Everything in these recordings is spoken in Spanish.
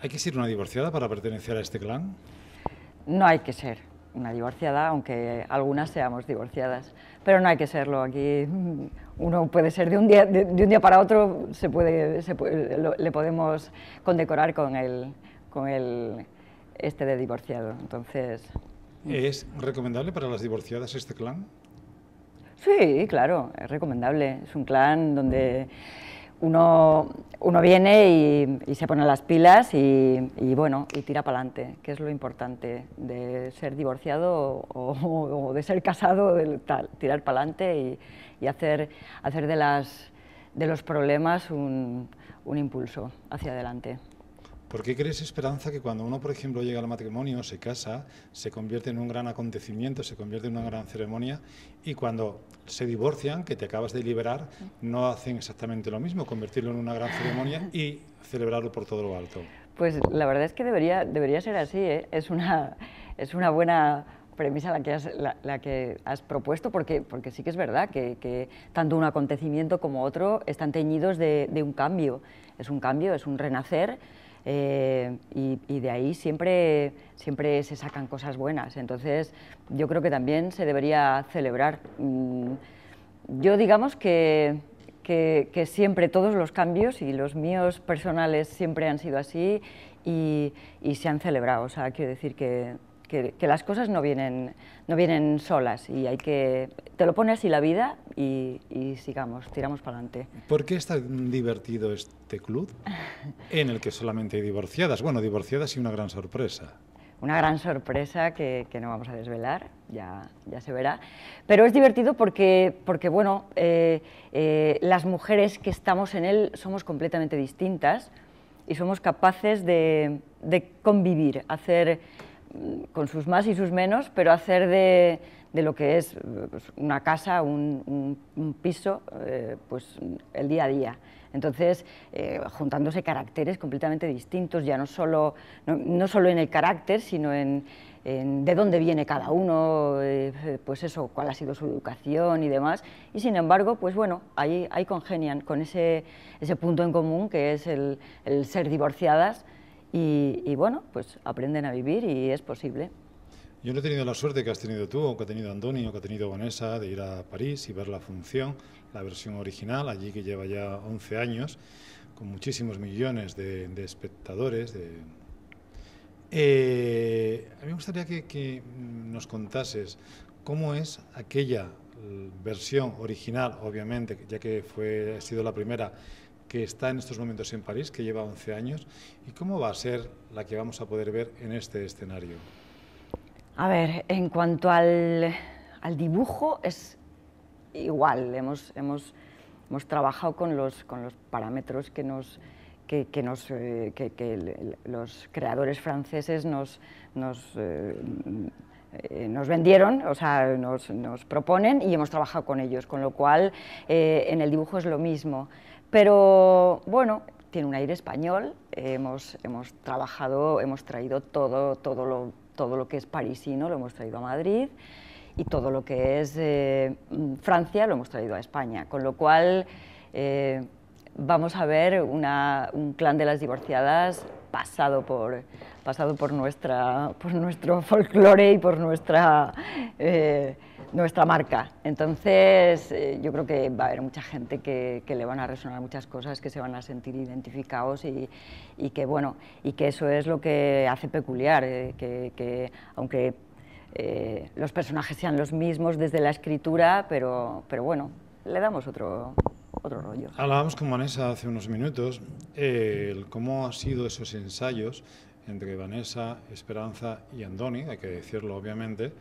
¿Hay que ser una divorciada para pertenecer a este clan? No hay que ser una divorciada, aunque algunas seamos divorciadas, pero no hay que serlo. Aquí mm, uno puede ser de un día, para otro, se puede, le podemos condecorar con el, con el este de divorciado. Entonces, mm. ¿Es recomendable para las divorciadas este clan? Sí, claro, es recomendable. Es un clan donde uno uno viene y, se pone las pilas y, bueno, y tira para adelante, que es lo importante de ser divorciado o, de ser casado, tirar para adelante y, hacer, hacer de, las, de los problemas un, un impulso hacia adelante. ¿Por qué crees, Esperanza, que cuando uno, por ejemplo, llega al matrimonio, se casa, se convierte en un gran acontecimiento, se convierte en una gran ceremonia, y cuando se divorcian, que te acabas de liberar, no hacen exactamente lo mismo, convertirlo en una gran ceremonia y celebrarlo por todo lo alto? Pues la verdad es que debería, debería ser así, ¿eh? es, una, es una buena premisa la que has, la, que has propuesto, porque, porque sí que es verdad que, tanto un acontecimiento como otro están teñidos de, de un cambio. Es un cambio, es un renacer eh, y, de ahí siempre, siempre se sacan cosas buenas. Entonces yo creo que también se debería celebrar. Mm, yo digamos que, que, siempre todos los cambios y los míos personales siempre han sido así y, y se han celebrado. O sea, quiero decir que que, las cosas no vienen, no vienen solas y hay que... Te lo pone así la vida y, sigamos, tiramos para adelante. ¿Por qué es tan divertido este club en el que solamente hay divorciadas? Bueno, divorciadas y una gran sorpresa. Una gran sorpresa que, no vamos a desvelar, ya, ya se verá. Pero es divertido porque, porque bueno, eh, eh, las mujeres que estamos en él somos completamente distintas y somos capaces de convivir, hacer con sus más y sus menos, pero hacer de, lo que es pues, una casa, un, piso, eh, pues el día a día. Entonces, eh, juntándose caracteres completamente distintos, ya no solo, no, en el carácter, sino en, de dónde viene cada uno, eh, pues eso, cuál ha sido su educación y demás. Y sin embargo, pues bueno, ahí, congenian con ese, punto en común que es el ser divorciadas, y, bueno, pues aprenden a vivir y es posible. Yo no he tenido la suerte que has tenido tú, o que ha tenido Antonio, o que ha tenido Vanessa, de ir a París y ver la función, la versión original, allí que lleva ya 11 años, con muchísimos millones de, espectadores. Eh, a mí me gustaría que, nos contases cómo es aquella mm, versión original, obviamente, ya que fue, ha sido la primera que está en estos momentos en París, que lleva 11 años, y cómo va a ser la que vamos a poder ver en este escenario. A ver, en cuanto al, al dibujo, es igual, hemos, hemos, hemos trabajado con los, con los parámetros que nos, que, que, nos, eh, los creadores franceses nos, nos eh, eh, nos vendieron, o sea, nos, proponen y hemos trabajado con ellos, con lo cual eh, en el dibujo es lo mismo. Pero bueno, tiene un aire español, hemos, hemos trabajado, hemos traído todo, todo, lo, todo lo que es parisino, lo hemos traído a Madrid y todo lo que es eh, Francia lo hemos traído a España, con lo cual vamos a ver un clan de las divorciadas pasado por, pasado por, nuestra, por nuestro folclore y por nuestra, eh, nuestra marca. Entonces, eh, yo creo que va a haber mucha gente que, le van a resonar muchas cosas, que se van a sentir identificados y, que, bueno, y que eso es lo que hace peculiar, eh, que, aunque los personajes sean los mismos desde la escritura, pero, pero bueno, le damos otro, otro rollo. Hablábamos con Vanessa hace unos minutos cómo han sido esos ensayos entre Vanessa, Esperanza y Andoni, hay que decirlo obviamente.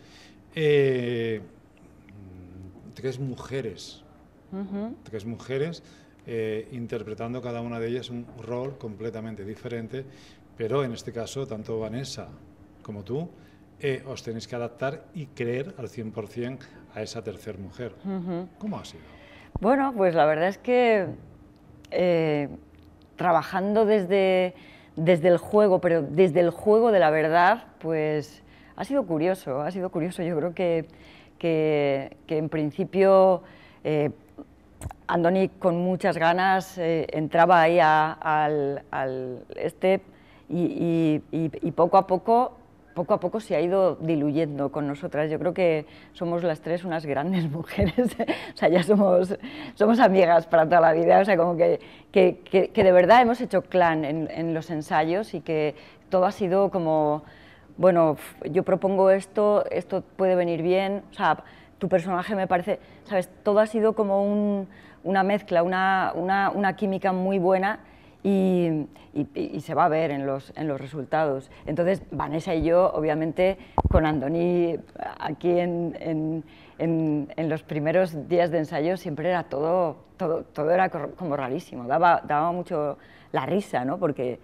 Eh, tres mujeres, tres mujeres eh, interpretando cada una de ellas un rol completamente diferente, pero en este caso tanto Vanessa como tú eh, os tenéis que adaptar y creer al 100% a esa tercera mujer. ¿Cómo ha sido? Bueno, pues la verdad es que eh, trabajando desde, el juego, pero desde el juego de la verdad, pues ha sido curioso, ha sido curioso. Yo creo que, que, en principio eh, Andoni con muchas ganas eh, entraba ahí al, step y poco a poco poco a poco se ha ido diluyendo con nosotras. Yo creo que somos las tres unas grandes mujeres, o sea, ya somos, somos amigas para toda la vida, o sea, como que, que, de verdad hemos hecho clan en, los ensayos y que todo ha sido como, bueno, yo propongo esto, esto puede venir bien, o sea, tu personaje me parece, ¿sabes? Todo ha sido como una mezcla, una, una, una química muy buena y, se va a ver en los, en los resultados. Entonces, Vanessa y yo, obviamente, con Andoni aquí en, en, los primeros días de ensayo siempre era todo, todo, todo era como rarísimo, daba, daba mucho la risa, ¿no? Porque,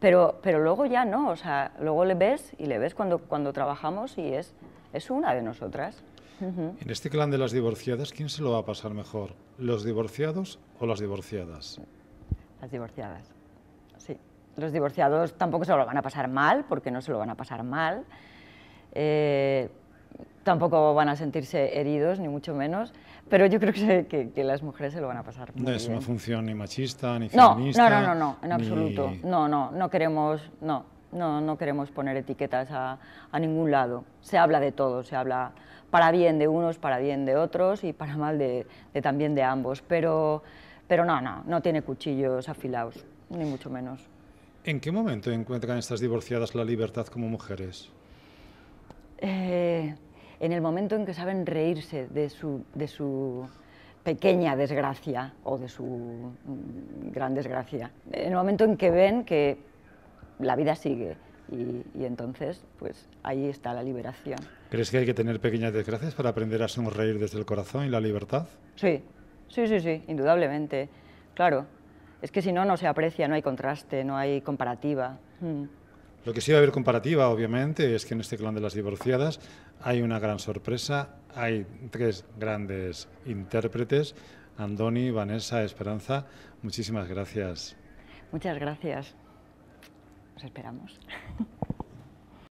pero, pero luego ya no, o sea, luego le ves y le ves cuando, cuando trabajamos y es, es una de nosotras. En este clan de las divorciadas, ¿quién se lo va a pasar mejor? ¿Los divorciados o las divorciadas? divorciadas. Sí. Los divorciados tampoco se lo van a pasar mal, porque no se lo van a pasar mal. Eh, tampoco van a sentirse heridos, ni mucho menos, pero yo creo que, las mujeres se lo van a pasar muy No es una función ni machista, ni feminista. No, no, no, no en absoluto. No, no, no queremos, no, no, no queremos poner etiquetas a, ningún lado. Se habla de todo, se habla para bien de unos, para bien de otros y para mal de, de también de ambos, pero pero no, no, no tiene cuchillos afilados, ni mucho menos. ¿En qué momento encuentran estas divorciadas la libertad como mujeres? Eh, en el momento en que saben reírse de su, pequeña desgracia o de su mm, gran desgracia. En el momento en que ven que la vida sigue y, y entonces pues ahí está la liberación. ¿Crees que hay que tener pequeñas desgracias para aprender a sonreír desde el corazón y la libertad? Sí, Sí, sí, sí, indudablemente, claro. Es que si no, no se aprecia, no hay contraste, no hay comparativa. Mm. Lo que sí va a haber comparativa, obviamente, es que en este clan de las divorciadas hay una gran sorpresa. Hay tres grandes intérpretes, Andoni, Vanessa, Esperanza. Muchísimas gracias. Muchas gracias. Os esperamos.